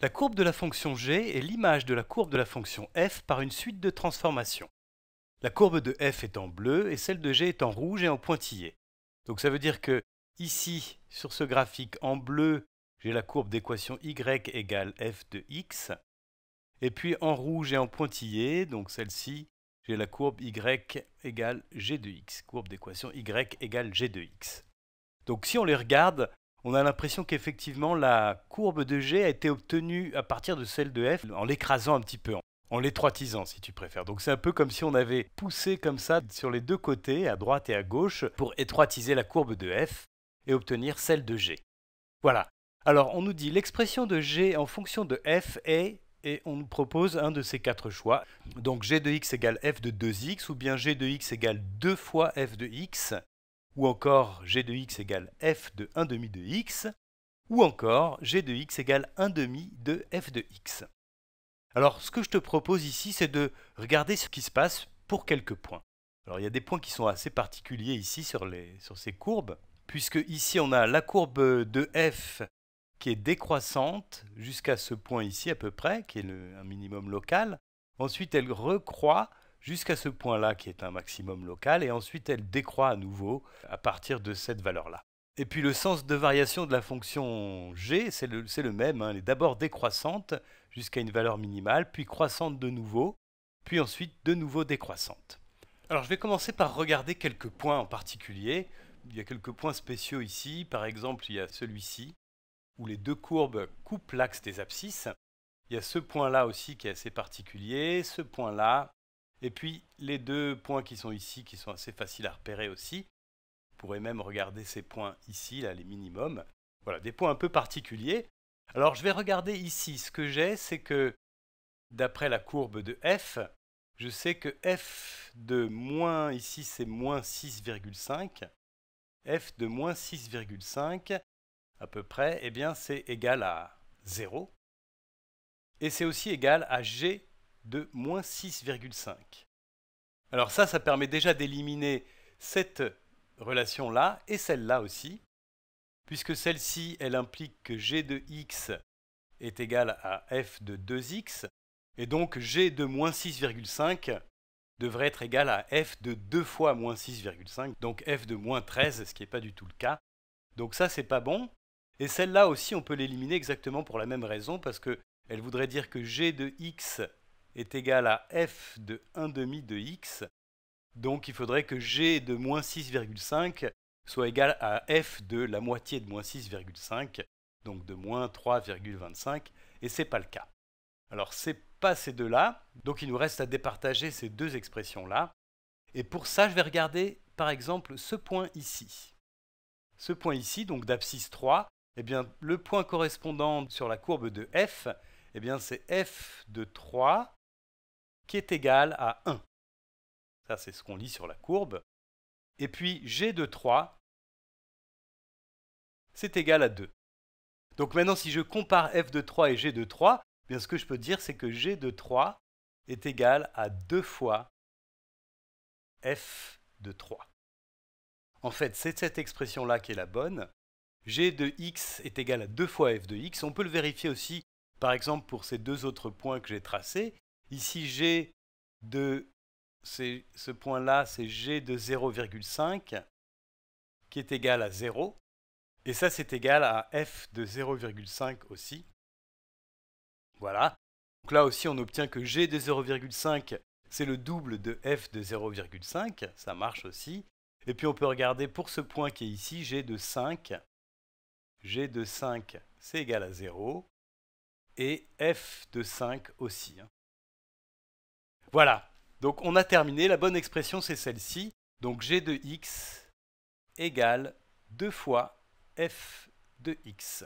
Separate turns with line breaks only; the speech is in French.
La courbe de la fonction g est l'image de la courbe de la fonction f par une suite de transformations. La courbe de f est en bleu et celle de g est en rouge et en pointillé. Donc ça veut dire que ici, sur ce graphique en bleu, j'ai la courbe d'équation y égale f de x. Et puis en rouge et en pointillé, donc celle-ci, j'ai la courbe y égale g de x, courbe d'équation y égale g de x. Donc si on les regarde, on a l'impression qu'effectivement la courbe de G a été obtenue à partir de celle de F en l'écrasant un petit peu, en l'étroitisant si tu préfères. Donc c'est un peu comme si on avait poussé comme ça sur les deux côtés, à droite et à gauche, pour étroitiser la courbe de F et obtenir celle de G. Voilà. Alors on nous dit l'expression de G en fonction de F est et on nous propose un de ces quatre choix. Donc g de x égale f de 2x ou bien g de x égale 2 fois f de x ou encore g de x égale f de 1 demi de x, ou encore g de x égale 1 demi de f de x. Alors ce que je te propose ici, c'est de regarder ce qui se passe pour quelques points. Alors il y a des points qui sont assez particuliers ici sur, ces courbes, puisque ici on a la courbe de f qui est décroissante jusqu'à ce point ici à peu près, qui est un minimum local. Ensuite elle recroît jusqu'à ce point-là qui est un maximum local, et ensuite elle décroît à nouveau à partir de cette valeur-là. Et puis le sens de variation de la fonction g, c'est le, même, hein. elle est d'abord décroissante jusqu'à une valeur minimale, puis croissante de nouveau, puis ensuite de nouveau décroissante. Alors je vais commencer par regarder quelques points en particulier. Il y a quelques points spéciaux ici, par exemple il y a celui-ci, où les deux courbes coupent l'axe des abscisses. Il y a ce point-là aussi qui est assez particulier, ce point-là, et puis les deux points qui sont ici, qui sont assez faciles à repérer aussi, vous pourrez même regarder ces points ici, là les minimums. Voilà, des points un peu particuliers. Alors je vais regarder ici, ce que j'ai, c'est que d'après la courbe de f, je sais que f de moins, ici c'est moins 6,5, f de moins 6,5 à peu près, eh bien c'est égal à 0. Et c'est aussi égal à g de moins 6,5. Alors ça, ça permet déjà d'éliminer cette relation-là et celle-là aussi, puisque celle-ci, elle implique que g de x est égal à f de 2x, et donc g de moins 6,5 devrait être égal à f de 2 fois moins 6,5, donc f de moins 13, ce qui n'est pas du tout le cas. Donc ça, c'est pas bon. Et celle-là aussi, on peut l'éliminer exactement pour la même raison, parce qu'elle voudrait dire que g de x est égal à f de 1,5 de x. Donc il faudrait que g de moins 6,5 soit égal à f de la moitié de moins 6,5, donc de moins 3,25, et ce n'est pas le cas. Alors ce n'est pas ces deux-là, donc il nous reste à départager ces deux expressions-là. Et pour ça, je vais regarder par exemple ce point ici. Ce point ici, donc d'abscisse 3, eh bien, le point correspondant sur la courbe de f, eh bien, c'est f de 3 qui est égal à 1. Ça, c'est ce qu'on lit sur la courbe. Et puis g de 3, c'est égal à 2. Donc maintenant, si je compare f de 3 et g de 3, bien ce que je peux dire, c'est que g de 3 est égal à 2 fois f de 3. En fait, c'est cette expression-là qui est la bonne. g de x est égal à 2 fois f de x. On peut le vérifier aussi, par exemple, pour ces deux autres points que j'ai tracés. Ici, G de ce point-là, c'est G de 0,5 qui est égal à 0. Et ça, c'est égal à F de 0,5 aussi. Voilà. Donc là aussi, on obtient que G de 0,5, c'est le double de F de 0,5. Ça marche aussi. Et puis, on peut regarder pour ce point qui est ici, G de 5. G de 5, c'est égal à 0. Et F de 5 aussi. Hein. Voilà. Donc on a terminé. La bonne expression, c'est celle-ci. Donc g de x égale 2 fois f de x.